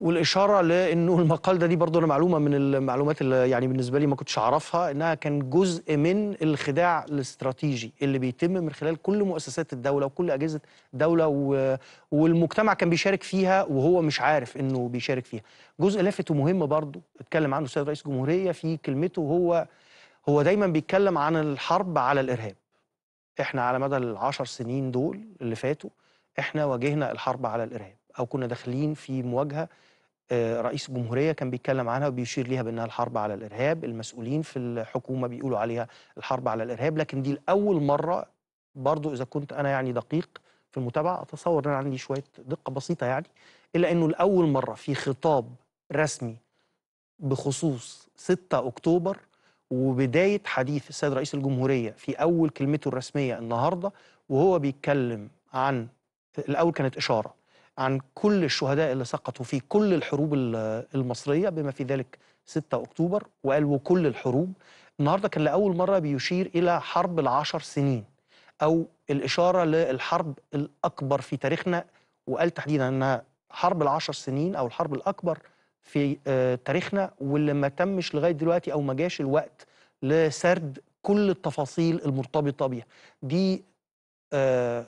والاشاره لانه المقال ده دي برضه انا معلومه من المعلومات اللي يعني بالنسبه لي ما كنتش اعرفها انها كان جزء من الخداع الاستراتيجي اللي بيتم من خلال كل مؤسسات الدوله وكل اجهزه الدوله و... والمجتمع كان بيشارك فيها وهو مش عارف انه بيشارك فيها جزء لافت ومهم برضه اتكلم عنه السيد رئيس الجمهوريه في كلمته هو هو دايما بيتكلم عن الحرب على الارهاب احنا على مدى العشر سنين دول اللي فاتوا احنا واجهنا الحرب على الارهاب او كنا داخلين في مواجهه آه، رئيس الجمهوريه كان بيتكلم عنها وبيشير ليها بانها الحرب على الارهاب، المسؤولين في الحكومه بيقولوا عليها الحرب على الارهاب، لكن دي لاول مره برضو اذا كنت انا يعني دقيق في المتابعه اتصور ان انا عندي شويه دقه بسيطه يعني الا انه لاول مره في خطاب رسمي بخصوص 6 اكتوبر وبدايه حديث السيد رئيس الجمهوريه في اول كلمته الرسميه النهارده وهو بيتكلم عن الاول كانت اشاره عن كل الشهداء اللي سقطوا في كل الحروب المصرية بما في ذلك 6 أكتوبر وقال وكل الحروب النهاردة كان لأول مرة بيشير إلى حرب العشر سنين أو الإشارة للحرب الأكبر في تاريخنا وقال تحديدا أنها حرب العشر سنين أو الحرب الأكبر في آه، تاريخنا واللي ما تمش لغاية دلوقتي أو ما جاش الوقت لسرد كل التفاصيل المرتبطة بيها دي آه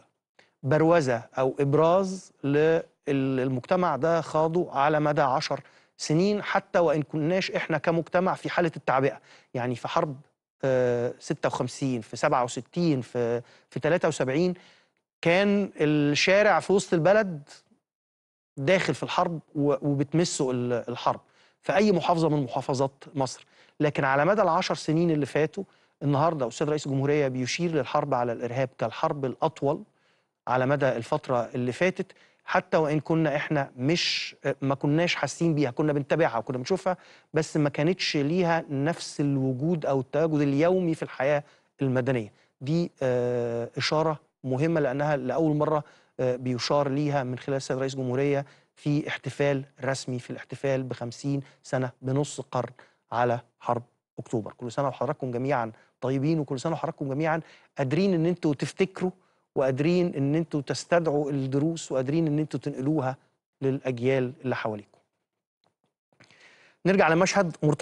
بروزة أو إبراز للمجتمع ده خاضه على مدى عشر سنين حتى وإن كناش إحنا كمجتمع في حالة التعبئة يعني في حرب 56 آه، في 67 في في 73 كان الشارع في وسط البلد داخل في الحرب وبتمسه الحرب في أي محافظة من محافظات مصر لكن على مدى العشر سنين اللي فاتوا النهاردة أستاذ رئيس الجمهورية بيشير للحرب على الإرهاب كالحرب الأطول على مدى الفتره اللي فاتت حتى وان كنا احنا مش ما كناش حاسين بيها كنا بنتابعها وكنا بنشوفها بس ما كانتش ليها نفس الوجود او التواجد اليومي في الحياه المدنيه دي آه، اشاره مهمه لانها لاول مره آه، بيشار ليها من خلال السيد رئيس الجمهوريه في احتفال رسمي في الاحتفال ب 50 سنه بنص قرن على حرب اكتوبر كل سنه وحضراتكم جميعا طيبين وكل سنه وحضراتكم جميعا قادرين ان انتوا تفتكروا وقادرين ان انتوا تستدعوا الدروس وقادرين ان انتوا تنقلوها للاجيال اللي حواليكم نرجع لمشهد مرتبط